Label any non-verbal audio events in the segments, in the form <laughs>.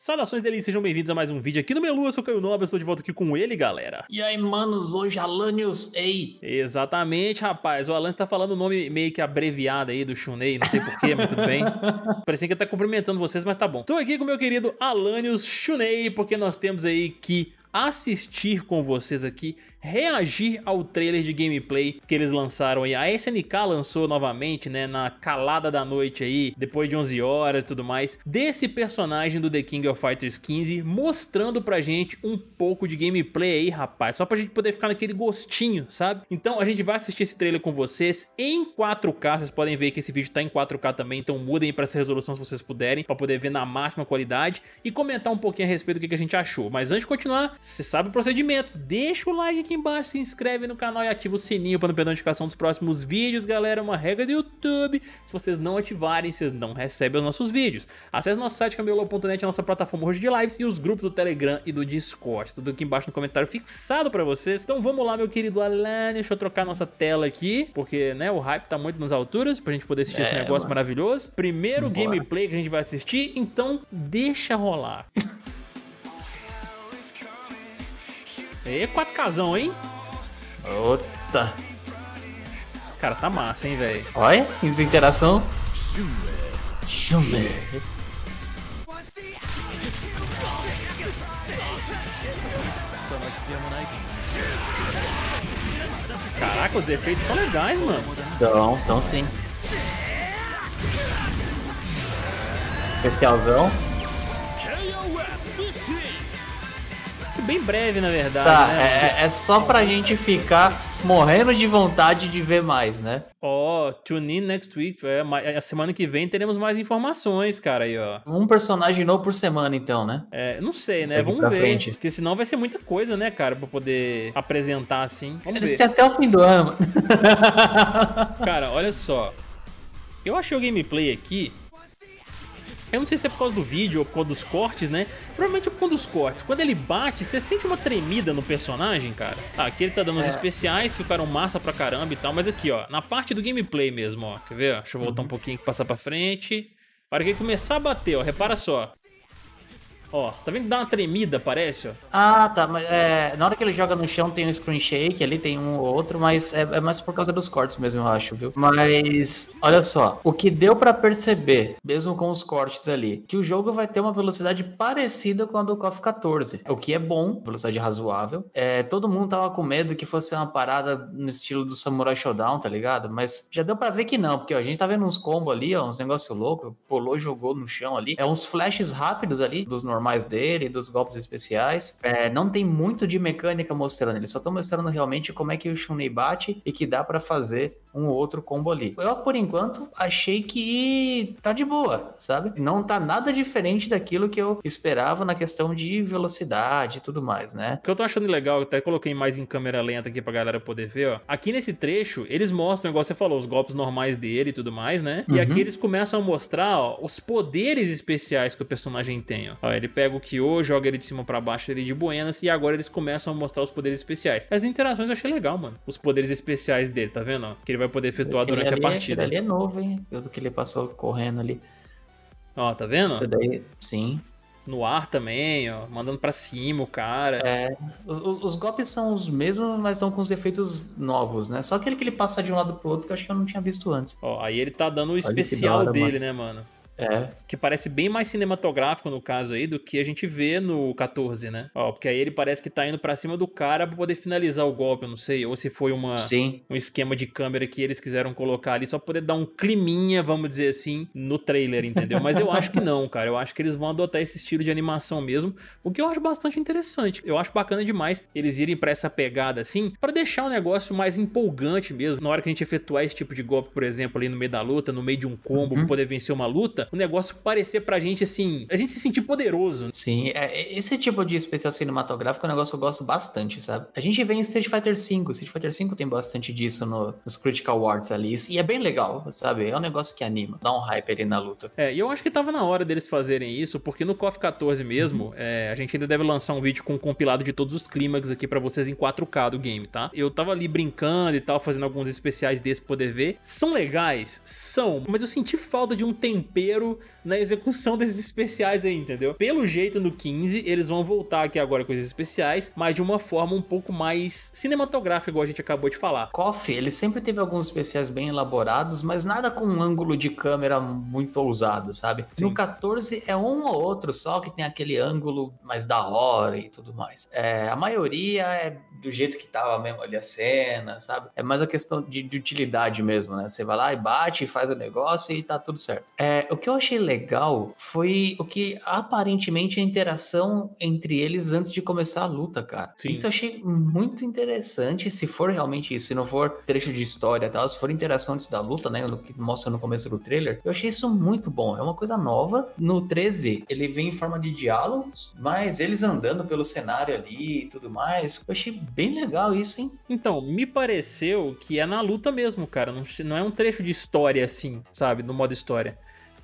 Saudações deles, sejam bem-vindos a mais um vídeo aqui no Melu, eu sou o Caio Nobre, estou de volta aqui com ele, galera. E aí, manos, hoje Alanios Ei. Exatamente, rapaz, o Alan está falando o nome meio que abreviado aí do Chunei, não sei porquê, mas tudo bem. <laughs> Parecia que ele tá cumprimentando vocês, mas tá bom. Estou aqui com meu querido Alanios Chunei, porque nós temos aí que assistir com vocês aqui reagir ao trailer de gameplay que eles lançaram aí. A SNK lançou novamente, né, na calada da noite aí, depois de 11 horas e tudo mais, desse personagem do The King of Fighters 15, mostrando pra gente um pouco de gameplay aí, rapaz, só pra gente poder ficar naquele gostinho, sabe? Então a gente vai assistir esse trailer com vocês em 4K, vocês podem ver que esse vídeo tá em 4K também, então mudem pra essa resolução se vocês puderem, pra poder ver na máxima qualidade e comentar um pouquinho a respeito do que a gente achou. Mas antes de continuar, você sabe o procedimento, deixa o like aqui aqui embaixo, se inscreve no canal e ativa o sininho para não perder a notificação dos próximos vídeos, galera. É uma regra do YouTube. Se vocês não ativarem, vocês não recebem os nossos vídeos. Acesse nosso site a nossa plataforma hoje de lives e os grupos do Telegram e do Discord. Tudo aqui embaixo no comentário fixado para vocês. Então vamos lá, meu querido Alan. Deixa eu trocar nossa tela aqui, porque né, o hype tá muito nas alturas pra gente poder assistir é, esse negócio mano. maravilhoso. Primeiro Bora. gameplay que a gente vai assistir, então deixa rolar. <laughs> E 4 casão, hein? Ota. Cara, tá massa, hein, velho? Olha, desinteração. Chume. Caraca, os efeitos são legais, mano. Então, então sim. Especialzão. bem breve, na verdade. Tá, né? É, é, é só pra gente ficar morrendo de vontade de ver mais, né? Ó, oh, tune in next week. É, é, a semana que vem teremos mais informações, cara, aí, ó. Um personagem novo por semana, então, né? É, não sei, né? Vamos ver. Frente. Porque senão vai ser muita coisa, né, cara, pra poder apresentar assim. Vamos Eles ver. têm até o fim do ano. <laughs> cara, olha só. Eu achei o gameplay aqui eu não sei se é por causa do vídeo ou por causa dos cortes, né? Provavelmente é por causa dos cortes. Quando ele bate, você sente uma tremida no personagem, cara. Ah, aqui ele tá dando é. os especiais, ficaram massa pra caramba e tal. Mas aqui, ó, na parte do gameplay mesmo, ó. Quer ver? Deixa eu voltar uhum. um pouquinho, passar pra frente. Para que começar a bater, ó. Repara só. Ó, tá vendo que dá uma tremida, parece, ó. Ah, tá. Mas, é, na hora que ele joga no chão tem um screen shake ali, tem um ou outro, mas é, é mais por causa dos cortes mesmo, eu acho, viu? Mas, olha só, o que deu para perceber, mesmo com os cortes ali, que o jogo vai ter uma velocidade parecida com a do KOF 14, o que é bom, velocidade razoável. É, todo mundo tava com medo que fosse uma parada no estilo do Samurai Showdown, tá ligado? Mas já deu para ver que não, porque ó, a gente tá vendo uns combos ali, ó, uns negócios loucos pulou, jogou no chão ali, é uns flashes rápidos ali dos normais normais dele, dos golpes especiais. É, não tem muito de mecânica mostrando, eles só estão mostrando realmente como é que o Shunei bate e que dá para fazer um ou outro combo ali. Eu, por enquanto, achei que tá de boa, sabe? Não tá nada diferente daquilo que eu esperava na questão de velocidade e tudo mais, né? O que eu tô achando legal, até coloquei mais em câmera lenta aqui pra galera poder ver, ó. Aqui nesse trecho, eles mostram, igual você falou, os golpes normais dele e tudo mais, né? Uhum. E aqui uhum. eles começam a mostrar, ó, os poderes especiais que o personagem tem, ó. ó ele pega o Kyo, joga ele de cima para baixo ele de Buenas e agora eles começam a mostrar os poderes especiais. As interações eu achei legal, mano. Os poderes especiais dele, tá vendo? Ó? Que ele vai poder efetuar aquele durante ali, é- a partida. ele é novo, hein? Pelo que ele passou correndo ali. Ó, tá vendo? Isso daí, sim. No ar também, ó, mandando para cima o cara. É, os, os, golpes são os mesmos, mas estão com os efeitos novos, né? Só aquele que ele passa de um lado pro outro que eu acho que eu não tinha visto antes. Ó, aí ele tá dando o especial hora, dele, mano. né, mano? É. Que parece bem mais cinematográfico no caso aí do que a gente vê no 14, né? Ó, porque aí ele parece que tá indo para cima do cara pra poder finalizar o golpe, eu não sei. Ou se foi uma, Sim. um esquema de câmera que eles quiseram colocar ali só pra poder dar um climinha, vamos dizer assim, no trailer, entendeu? Mas eu acho que não, cara. Eu acho que eles vão adotar esse estilo de animação mesmo, o que eu acho bastante interessante. Eu acho bacana demais eles irem pra essa pegada assim, para deixar o negócio mais empolgante mesmo. Na hora que a gente efetuar esse tipo de golpe, por exemplo, ali no meio da luta, no meio de um combo, uhum. poder vencer uma luta, o negócio parecer pra gente assim, a gente se sentir poderoso. Sim, é, é, esse tipo de especial cinematográfico é um negócio que eu gosto bastante, sabe? A gente vê em Street Fighter V, Street Fighter V tem bastante disso no, nos Critical Awards ali, e é bem legal, sabe? É um negócio que anima, dá um hype ali na luta. É, e eu acho que tava na hora deles fazerem isso, porque no KOF 14 mesmo, uhum. é, a gente ainda deve lançar um vídeo com um compilado de todos os clímax aqui para vocês em 4K do game, tá? Eu tava ali brincando e tal, fazendo alguns especiais desse poder ver. São legais? São, mas eu senti falta de um tempero dinheiro na execução desses especiais aí, entendeu? Pelo jeito, no 15, eles vão voltar aqui agora com esses especiais, mas de uma forma um pouco mais cinematográfica, igual a gente acabou de falar. Coffee, ele sempre teve alguns especiais bem elaborados, mas nada com um ângulo de câmera muito ousado, sabe? Sim. No 14 é um ou outro só que tem aquele ângulo mais da hora e tudo mais. É, a maioria é do jeito que tava mesmo ali a cena, sabe? É mais a questão de, de utilidade mesmo, né? Você vai lá e bate, faz o negócio e tá tudo certo. É, o que eu achei legal foi o que aparentemente é a interação entre eles antes de começar a luta, cara. Sim. Isso eu achei muito interessante, se for realmente isso, se não for trecho de história e tal, se for interação antes da luta, né? o que mostra no começo do trailer, eu achei isso muito bom. É uma coisa nova. No 13, ele vem em forma de diálogos, mas eles andando pelo cenário ali e tudo mais, eu achei Bem legal isso, hein? Então, me pareceu que é na luta mesmo, cara. Não, não é um trecho de história assim, sabe? No modo história.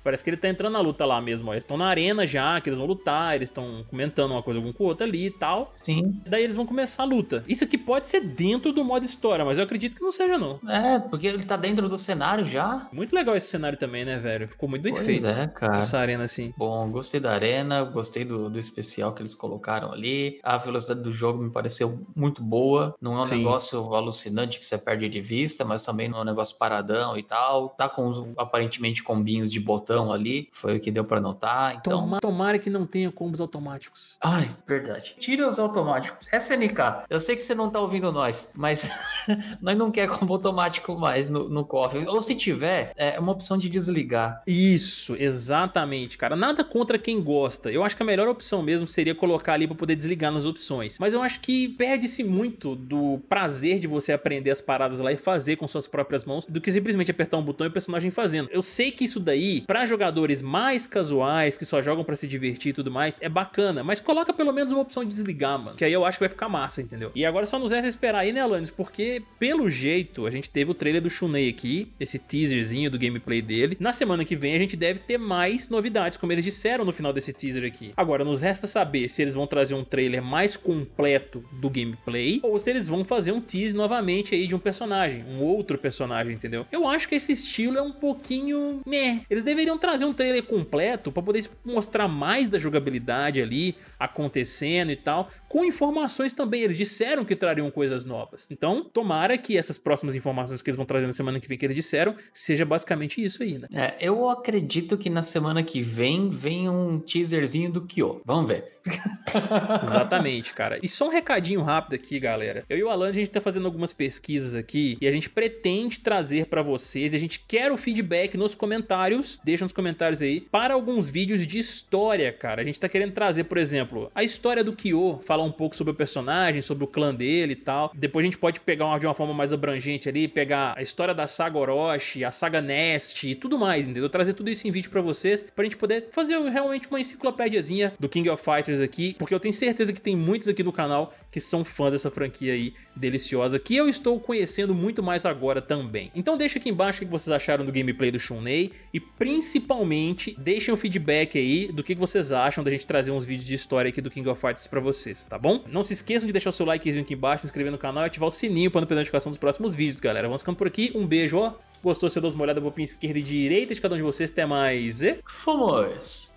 Parece que ele tá entrando na luta lá mesmo, ó. Eles estão na arena já, que eles vão lutar, eles estão comentando uma coisa um com o outro ali e tal. Sim. Daí eles vão começar a luta. Isso aqui pode ser dentro do modo história, mas eu acredito que não seja, não. É, porque ele tá dentro do cenário já. Muito legal esse cenário também, né, velho? Ficou muito bem pois feito. É, cara. Essa arena, assim. Bom, gostei da arena, gostei do, do especial que eles colocaram ali. A velocidade do jogo me pareceu muito boa. Não é um Sim. negócio alucinante que você perde de vista, mas também não é um negócio paradão e tal. Tá com aparentemente combinhos de botão ali, foi o que deu para notar. Então, Toma, tomara que não tenha combos automáticos. Ai, verdade. Tira os automáticos. SNK, é eu sei que você não tá ouvindo nós, mas <laughs> nós não quer combo automático mais no, no cofre. Ou se tiver, é uma opção de desligar. Isso, exatamente, cara. Nada contra quem gosta. Eu acho que a melhor opção mesmo seria colocar ali para poder desligar nas opções. Mas eu acho que perde-se muito do prazer de você aprender as paradas lá e fazer com suas próprias mãos do que simplesmente apertar um botão e o personagem fazendo. Eu sei que isso daí, pra jogadores mais casuais, que só jogam para se divertir e tudo mais, é bacana. Mas coloca pelo menos uma opção de desligar, mano. Que aí eu acho que vai ficar massa, entendeu? E agora só nos resta esperar aí, né, Alanis? Porque, pelo jeito, a gente teve o trailer do Shunei aqui, esse teaserzinho do gameplay dele. Na semana que vem a gente deve ter mais novidades, como eles disseram no final desse teaser aqui. Agora, nos resta saber se eles vão trazer um trailer mais completo do gameplay, ou se eles vão fazer um tease novamente aí de um personagem, um outro personagem, entendeu? Eu acho que esse estilo é um pouquinho... meh. Eles deveriam poderiam trazer um trailer completo para poder mostrar mais da jogabilidade ali acontecendo e tal, com informações também. Eles disseram que trariam coisas novas. Então, tomara que essas próximas informações que eles vão trazer na semana que vem que eles disseram seja basicamente isso aí, né? É, eu acredito que na semana que vem vem um teaserzinho do Kyo. Vamos ver. <laughs> <laughs> Exatamente, cara. E só um recadinho rápido aqui, galera. Eu e o Alan, a gente tá fazendo algumas pesquisas aqui e a gente pretende trazer para vocês, a gente quer o feedback nos comentários. Deixa deixa nos comentários aí para alguns vídeos de história, cara. A gente tá querendo trazer, por exemplo, a história do Kyo, falar um pouco sobre o personagem, sobre o clã dele e tal. Depois a gente pode pegar uma, de uma forma mais abrangente ali, pegar a história da saga Orochi, a saga Nest e tudo mais, entendeu? Trazer tudo isso em vídeo para vocês, pra gente poder fazer realmente uma enciclopédiazinha do King of Fighters aqui, porque eu tenho certeza que tem muitos aqui no canal que são fãs dessa franquia aí deliciosa, que eu estou conhecendo muito mais agora também. Então deixa aqui embaixo o que vocês acharam do gameplay do Shunei e principalmente principalmente deixem um feedback aí do que vocês acham da gente trazer uns vídeos de história aqui do King of Fighters pra vocês, tá bom? Não se esqueçam de deixar o seu likezinho aqui embaixo, se inscrever no canal e ativar o sininho pra não perder a notificação dos próximos vídeos, galera. Vamos ficando por aqui, um beijo, ó. Gostou, você dá uma olhada, pra esquerda e direita de cada um de vocês. Até mais e... Fomos!